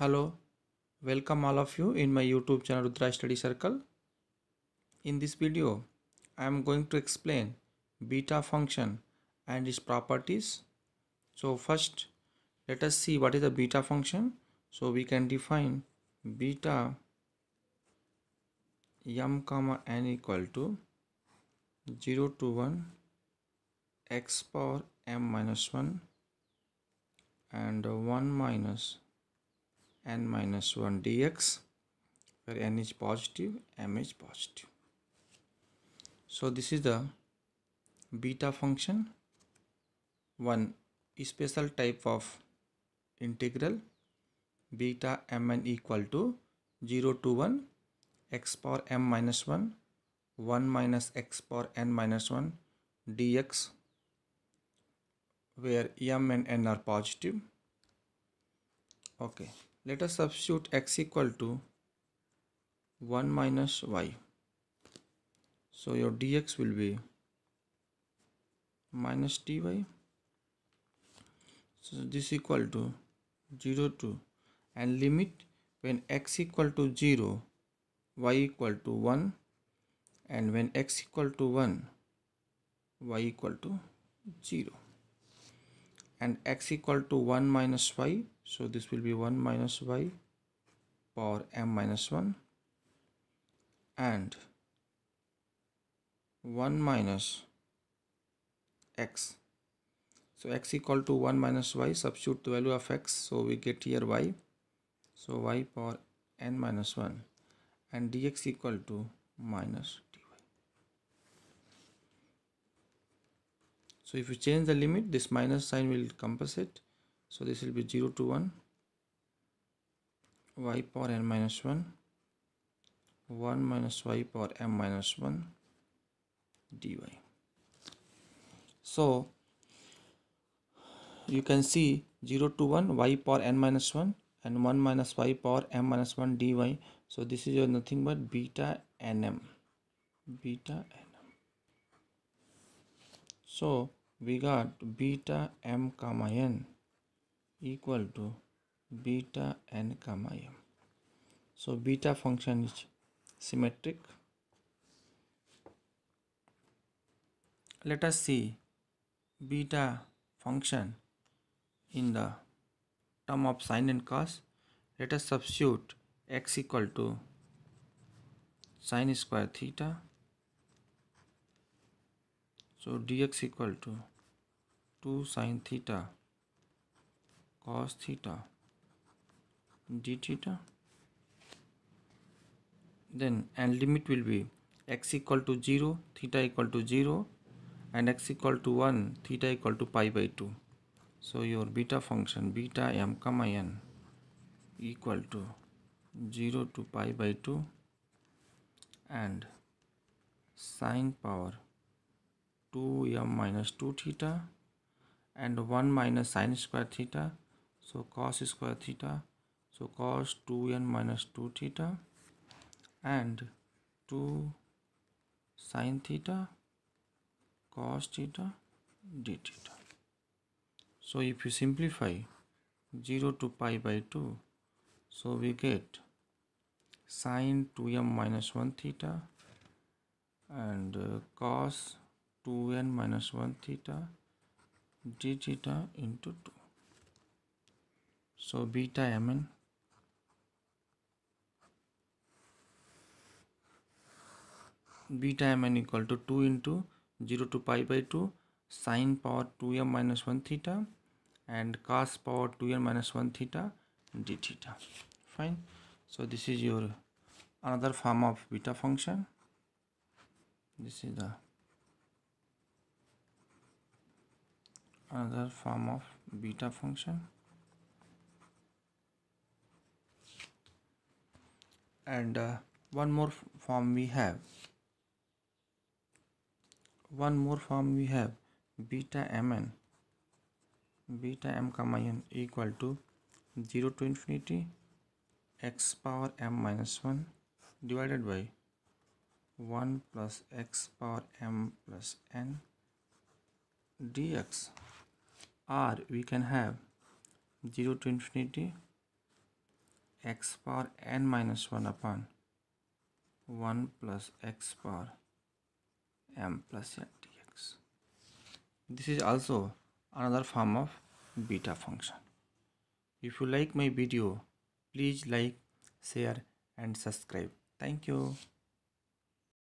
Hello, welcome all of you in my YouTube channel Rudra Study Circle. In this video, I am going to explain beta function and its properties. So first, let us see what is a beta function. So we can define beta m comma n equal to 0 to 1 x power m minus 1 and 1 minus n minus 1 dx where n is positive m is positive so this is the beta function one special type of integral beta mn equal to 0 to 1 x power m minus 1 1 minus x power n minus 1 dx where m and n are positive okay let us substitute x equal to 1 minus y so your dx will be minus dy so this equal to 0 to and limit when x equal to 0 y equal to 1 and when x equal to 1 y equal to 0 and x equal to 1 minus y so this will be 1 minus y power m minus 1 and 1 minus x so x equal to 1 minus y substitute the value of x so we get here y so y power n minus 1 and dx equal to minus dy so if you change the limit this minus sign will compensate so this will be 0 to 1 y power n minus 1 1 minus y power m minus 1 dy so you can see 0 to 1 y power n minus 1 and 1 minus y power m minus 1 dy so this is your nothing but beta nm beta nm so we got beta m comma n equal to beta n comma m so beta function is symmetric let us see beta function in the term of sine and cos let us substitute x equal to sine square theta so dx equal to 2 sine theta cos theta d theta then and limit will be x equal to 0 theta equal to 0 and x equal to 1 theta equal to pi by 2 so your beta function beta m comma n equal to 0 to pi by 2 and sine power 2m minus 2 theta and 1 minus sine square theta so cos square theta so cos 2n minus 2 theta and 2 sine theta cos theta d theta so if you simplify 0 to pi by 2 so we get sine 2m minus 1 theta and uh, cos 2n minus 1 theta d theta into 2 so beta mn beta mn equal to 2 into 0 to pi by 2 sine power 2m minus 1 theta and cos power 2m minus 1 theta d theta fine so this is your another form of beta function this is the another form of beta function and uh, one more form we have one more form we have beta mn beta m comma n equal to 0 to infinity x power m minus 1 divided by 1 plus x power m plus n dx or we can have 0 to infinity x power n minus 1 upon 1 plus x power m plus n dx. This is also another form of beta function. If you like my video, please like, share and subscribe. Thank you.